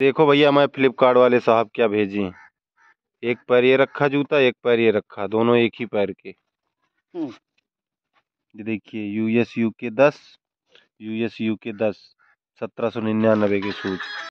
देखो भैया हमारे फ्लिपकार्ट वाले साहब क्या भेजी हैं एक पैर ये रखा जूता एक पैर ये रखा दोनों एक ही पैर के हम्म। देखिए यूएस यू के दस यूएस यू के दस सत्रह सौ निन्यानबे के शूज